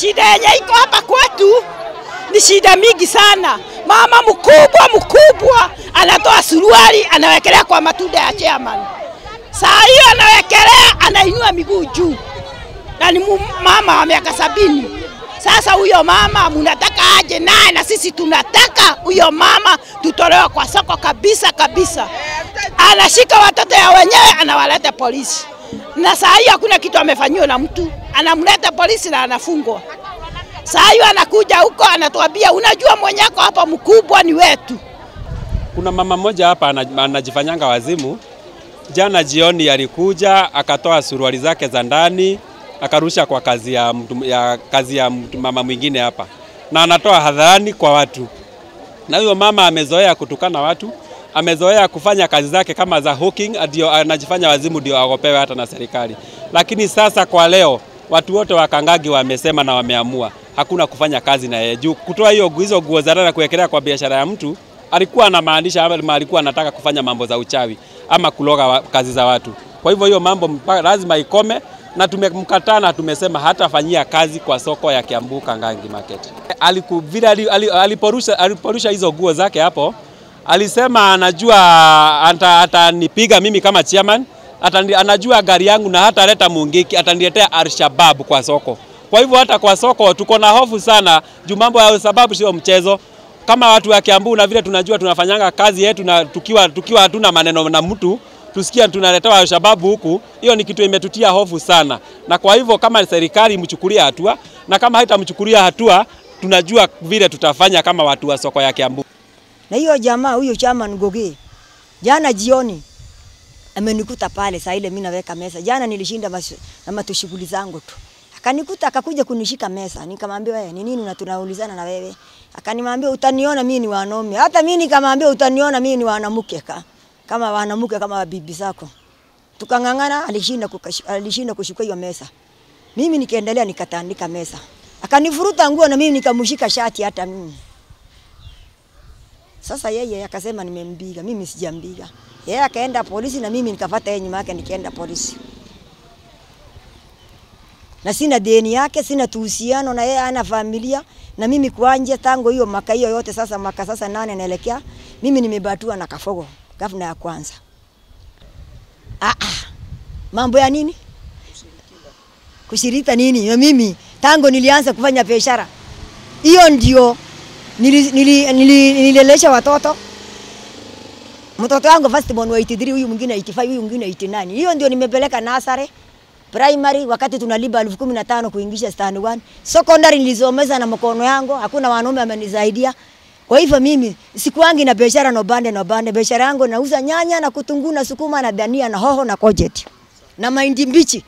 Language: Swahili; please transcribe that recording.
Shida yenye iko hapa kwetu ni shida mingi sana. Mama mkubwa mkubwa anatoa suruali anawekelea kwa matunda ya chairman, saa hiyo anawekelea, anainua miguu juu, na ni mama wa miaka sabini. Sasa huyo mama mnataka aje naye, na sisi tunataka huyo mama tutolewe kwa soko kabisa kabisa. Anashika watoto ya wenyewe anawaleta polisi, na saa hii hakuna kitu amefanyiwa na mtu, anamleta polisi na anafungwa. Saa hiyo anakuja huko anatuambia, unajua mwenyako hapa mkubwa ni wetu. Kuna mama mmoja hapa anajifanyanga wazimu. Jana jioni alikuja akatoa suruali zake za ndani akarusha kwa kazi ya, mtu, ya, kazi ya mtu, mama mwingine hapa, na anatoa hadharani kwa watu. Na huyo mama amezoea kutukana watu, amezoea kufanya kazi zake kama za hawking, ndio anajifanya wazimu, ndio agopewe hata na serikali. Lakini sasa kwa leo watu wote wakangagi wamesema na wameamua hakuna kufanya kazi na yeye juu kutoa hiyo hizo nguo za rara kuwekelea kwa biashara ya mtu, alikuwa anamaanisha ama alikuwa anataka kufanya mambo za uchawi ama kuloga kazi za watu. Kwa hivyo hiyo mambo mpa, lazima ikome na tumemkataa na tumesema hatafanyia kazi kwa soko ya Kiambu Kangangi Market. Aliku, ali, aliporusha, aliporusha hizo nguo zake hapo alisema anajua atanipiga mimi kama chairman, anajua gari yangu na hata leta Mungiki, atanietea Alshabab kwa soko. Kwa hivyo hata kwa soko tuko na hofu sana juu mambo ya sababu sio mchezo. Kama watu wa Kiambu na vile tunajua tunafanyanga kazi yetu na tukiwa tukiwa hatuna maneno na mtu tusikia tunaletewa shababu huku, hiyo ni kitu imetutia hofu sana, na kwa hivyo kama serikali mchukulia hatua, na kama haitamchukulia hatua, tunajua vile tutafanya kama watu wa soko ya Kiambu. Na hiyo jamaa huyo chama Ngugi, jana jioni amenikuta pale saa ile mimi naweka mesa. Jana nilishinda na matushughuli zangu tu. Akanikuta akakuja kunishika mesa, nikamwambia wewe ni nini tunaulizana na wewe? Akanimwambia utaniona mimi ni wanaume. Hata mimi nikamwambia utaniona mimi ni wanamke ka. Kama wanamke kama bibi zako. Tukang'ang'ana, alishinda alishinda kushika hiyo mesa. Mimi nikaendelea nikatandika mesa. Akanivuruta nguo na mimi nikamshika shati hata mimi. Sasa yeye akasema nimembiga, mimi sijambiga. Yeye akaenda polisi na mimi nikafuata yeye nyuma yake nikaenda polisi na sina deni yake, sina tuhusiano na yeye, ana familia na mimi kwanje. Tangu hiyo maka hiyo yote sasa, maka sasa nane naelekea mimi, nimebatua na Kafogo, gavana ya kwanza. Ah, ah. Mambo ya nini kushirita nini? Na mimi tangu nilianza kufanya biashara hiyo ndio nililelesha nili, nili, nili watoto mtoto wangu firstborn wa 83 huyu mwingine 85 huyu mwingine 89 hiyo ndio nimepeleka nasare primary wakati tunalipa elfu kumi na tano kuingisha stand one. Secondary nilizomeza na mkono yangu, hakuna wanaume amenisaidia. Kwa hivyo mimi sikuangi na biashara na bande na bande. Biashara yangu nauza nyanya na kutunguu na sukuma na dania na hoho na kojeti na mahindi mbichi.